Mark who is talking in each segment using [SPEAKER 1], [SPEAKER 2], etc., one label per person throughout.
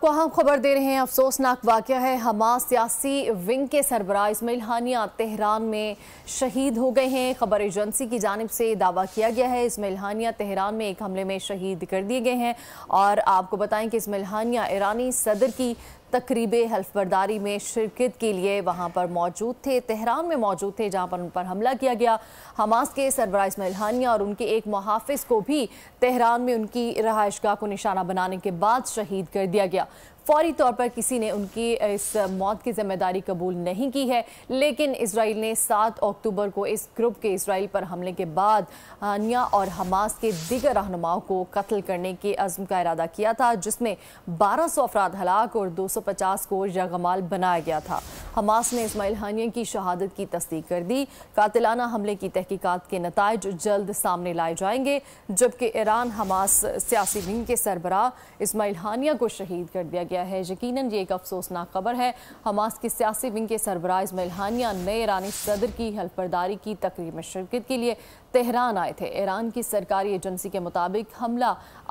[SPEAKER 1] को हम खबर दे रहे हैं अफसोसनाक वाक़ है हमास सियासी विंग के सरबरा इसमाइल हानिया तेहरान में शहीद हो गए हैं खबर एजेंसी की जानब से दावा किया गया है इसमाइल हानिया तेहरान में एक हमले में शहीद कर दिए गए हैं और आपको बताएं कि इसमाइल हानिया ईरानी सदर की तकरीब हल्फबरदारी में शिरकत के लिए वहाँ पर मौजूद थे तेहरान में मौजूद थे जहाँ पर उन पर हमला किया गया हमास के सरबरा इसमाइल और उनके एक मुहाफ़ को भी तेहरान में उनकी रहायश गाह को निशाना बनाने के बाद शहीद कर दिया गया फौरी तौर पर किसी ने उनकी इस मौत की जिम्मेदारी कबूल नहीं की है लेकिन इसराइल ने सात अक्टूबर को इस ग्रुप के इसराइल पर हमले के बाद हानिया और हमास के दिगर रहनुमाओं को कत्ल करने के अज़म का इरादा किया था जिसमें बारह सौ अफराद हलाक और दो सौ पचास को यगमाल बनाया गया था हमास ने इसमाइल हानिया की शहादत की तस्दीक कर दी कातिलाना हमले की तहकीकत के नतज जल्द सामने लाए जाएंगे जबकि ईरान हमास सियासी विंग के सरबरा इसमाइल हानिया को शहीद कर दिया गया गया है यकीनन ये एक अफसोसनाक खबर है हमास के सियासी विंग के सरबराज इसमाइल नए ईरानी सदर की हल्फरदारी की तकरीब में शिरकत के लिए तेहरान आए थे ईरान की सरकारी एजेंसी के मुताबिक हमला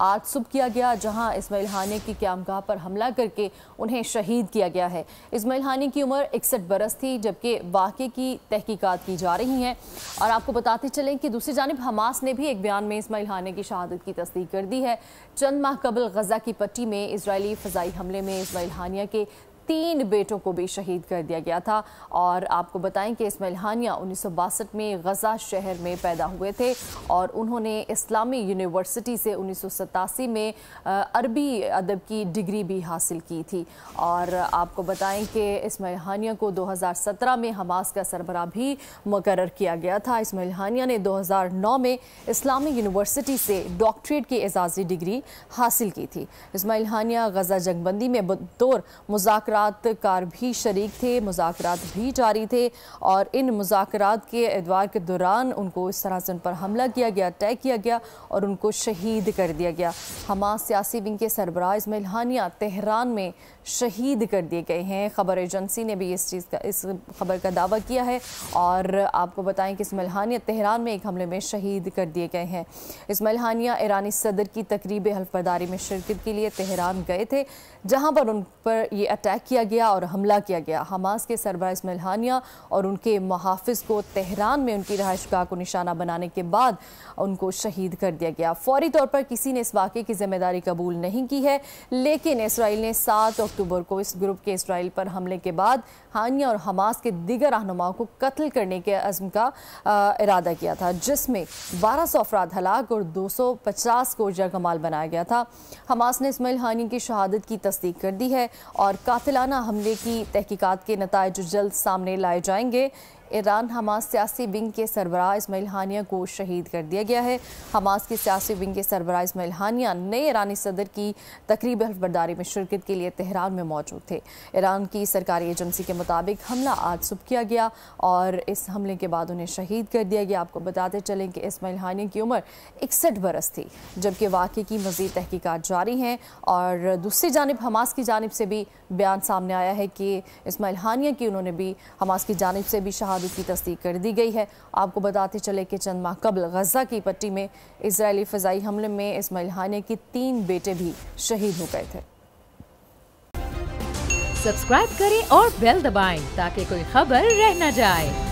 [SPEAKER 1] आज सुबह किया गया जहां इसमाइल हानी की क्यामगाह पर हमला करके उन्हें शहीद किया गया है इसमाइल हानी की उम्र इकसठ बरस थी जबकि वाक़े की तहकीकात की जा रही हैं और आपको बताते चलें कि दूसरी जानब हमास ने भी एक बयान में इसमाइल हानी की शहादत की तस्दीक कर दी है चंद माह कबल गजा की पट्टी में इसराइली फ़जाई हमले में इसमाइल हानिया के तीन बेटों को भी शहीद कर दिया गया था और आपको बताएं कि इसमाइल हानिया उन्नीस में गज़ा शहर में पैदा हुए थे और उन्होंने इस्लामी यूनिवर्सिटी से उन्नीस में अरबी अदब की डिग्री भी हासिल की थी और आपको बताएं कि इसमाइल हानिया को 2017 में हमास का सरबरा भी मुकर किया गया था इसमाइल हानिया ने दो में इस्लामी यूनिवर्सिटी से डॉक्ट्रेट की एजाजी डिग्री हासिल की थी इसमाइल हानिया गज़ा जंगबंदी में बतौर मुजाकर कार भी शरीक थे मुजाकरात भी जारी थे और इन मुजाकर के एतवार के दौरान उनको इस तरह से उन पर हमला किया गया अटैक किया गया और उनको शहीद कर दिया गया हमास सियासी विंग के सरबराह मिलहानिया हानिया तेहरान में शहीद कर दिए गए हैं खबर एजेंसी ने भी इस चीज़ का इस खबर का दावा किया है और आपको बताएं कि इसमाइल हानिया तेहरान में एक हमले में शहीद कर दिए गए हैं इसमलहानिया ईरानी सदर की तकरीब हल्फदारी में शिरकत के लिए तेहरान गए थे जहाँ पर उन पर यह अटैक किया गया और हमला किया गया हमास के सरबरा इसमाइल और उनके मुहाफ़ को तहरान में उनकी रहाइश को निशाना बनाने के बाद उनको शहीद कर दिया गया फौरी तौर पर किसी ने इस वाक़े की जिम्मेदारी कबूल नहीं की है लेकिन इसराइल ने सात अक्टूबर को इस ग्रुप के इसराइल पर हमले के बाद हानिया और हमास के दीगर रहनुमाओं को कत्ल करने के अज़म का इरादा किया था जिसमें बारह सौ अफराद हलाक और दो सौ पचास को जगमाल बनाया गया था हमास ने इसमाइल हानि की शहादत की तस्दीक कर दी है और कातिलाना हमले की तहकीकत के नतज जल्द सामने लाए जाएंगे ईरान हमास सियासी विंग के सरबराह इसमाइल हानिया को शहीद कर दिया गया है हमास के सियासी विंग के सरबराह इसमाइल हानिया नए ईरानी सदर की तकरीब हल्फबरदारी में शिरकत के लिए तेहरान में मौजूद थे ईरान की सरकारी एजेंसी के मुताबिक हमला आज सुबह किया गया और इस हमले के बाद उन्हें शहीद कर दिया गया आपको बताते चलें कि इसमाइल हानिया की उम्र इकसठ बरस थी जबकि वाक़े की मजीद तहकीकत जारी हैं और दूसरी जानब हमास की जानब से भी बयान सामने आया है कि इसमाइल हानिया की उन्होंने भी हमास की जानब से भी शहा शहादत की तस्दीक कर दी गई है आपको बताते चले कि चंद माह कबल गजा की पट्टी में इसराइली फ़जाई हमले में इसमाइल हाने के तीन बेटे भी शहीद हो गए थे सब्सक्राइब करें और बेल दबाएं ताकि कोई खबर रह न जाए